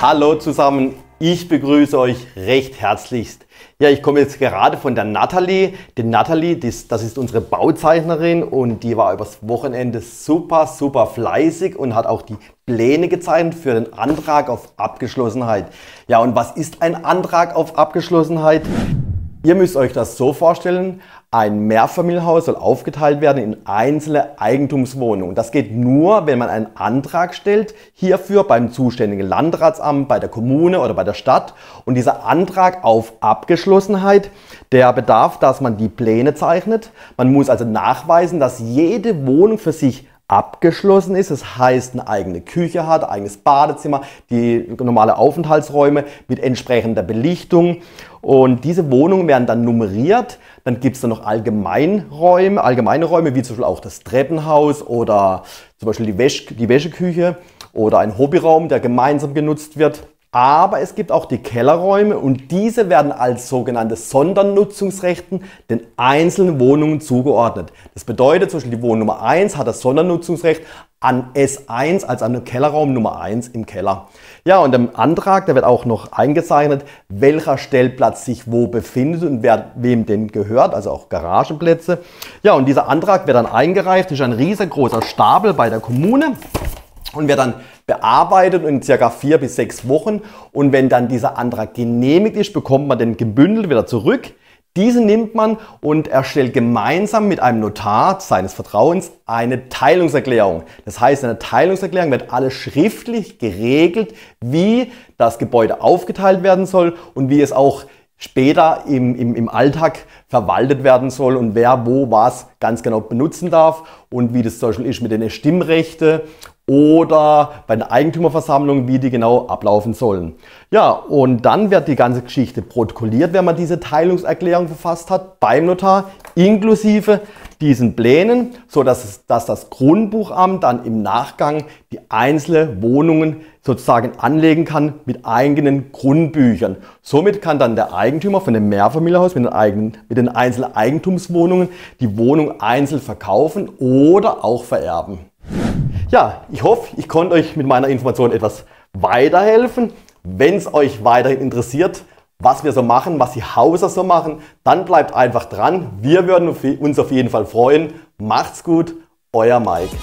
Hallo zusammen, ich begrüße euch recht herzlichst. Ja, ich komme jetzt gerade von der Natalie. Die Natalie, das, das ist unsere Bauzeichnerin und die war übers Wochenende super, super fleißig und hat auch die Pläne gezeichnet für den Antrag auf Abgeschlossenheit. Ja, und was ist ein Antrag auf Abgeschlossenheit? Ihr müsst euch das so vorstellen, ein Mehrfamilienhaus soll aufgeteilt werden in einzelne Eigentumswohnungen. Das geht nur, wenn man einen Antrag stellt, hierfür beim zuständigen Landratsamt, bei der Kommune oder bei der Stadt. Und dieser Antrag auf Abgeschlossenheit, der bedarf, dass man die Pläne zeichnet. Man muss also nachweisen, dass jede Wohnung für sich abgeschlossen ist. Das heißt, eine eigene Küche hat, ein eigenes Badezimmer, die normale Aufenthaltsräume mit entsprechender Belichtung. Und diese Wohnungen werden dann nummeriert. Dann gibt es dann noch Allgemeinräume, allgemeine Räume, wie zum Beispiel auch das Treppenhaus oder zum Beispiel die, Wäsch die Wäscheküche oder ein Hobbyraum, der gemeinsam genutzt wird. Aber es gibt auch die Kellerräume und diese werden als sogenannte Sondernutzungsrechten den einzelnen Wohnungen zugeordnet. Das bedeutet, zum Beispiel die Wohnung Nummer 1 hat das Sondernutzungsrecht an S1, also an den Kellerraum Nummer 1 im Keller. Ja, und im Antrag, da wird auch noch eingezeichnet, welcher Stellplatz sich wo befindet und wer, wem den gehört, also auch Garagenplätze. Ja, und dieser Antrag wird dann eingereicht, das ist ein riesengroßer Stapel bei der Kommune und wird dann bearbeitet in circa vier bis sechs Wochen. Und wenn dann dieser Antrag genehmigt ist, bekommt man den gebündelt wieder zurück. Diesen nimmt man und erstellt gemeinsam mit einem Notar seines Vertrauens eine Teilungserklärung. Das heißt, in der Teilungserklärung wird alles schriftlich geregelt, wie das Gebäude aufgeteilt werden soll und wie es auch später im, im, im Alltag verwaltet werden soll und wer wo was ganz genau benutzen darf und wie das zum Beispiel ist mit den Stimmrechten oder bei den Eigentümerversammlungen, wie die genau ablaufen sollen. Ja, und dann wird die ganze Geschichte protokolliert, wenn man diese Teilungserklärung verfasst hat, beim Notar, inklusive diesen Plänen, sodass es, dass das Grundbuchamt dann im Nachgang die einzelnen Wohnungen sozusagen anlegen kann mit eigenen Grundbüchern. Somit kann dann der Eigentümer von dem Mehrfamilienhaus mit den, eigenen, mit den einzelnen Eigentumswohnungen die Wohnung einzeln verkaufen oder auch vererben. Ja, ich hoffe, ich konnte euch mit meiner Information etwas weiterhelfen. Wenn es euch weiterhin interessiert, was wir so machen, was die Hauser so machen, dann bleibt einfach dran. Wir würden uns auf jeden Fall freuen. Macht's gut, euer Mike.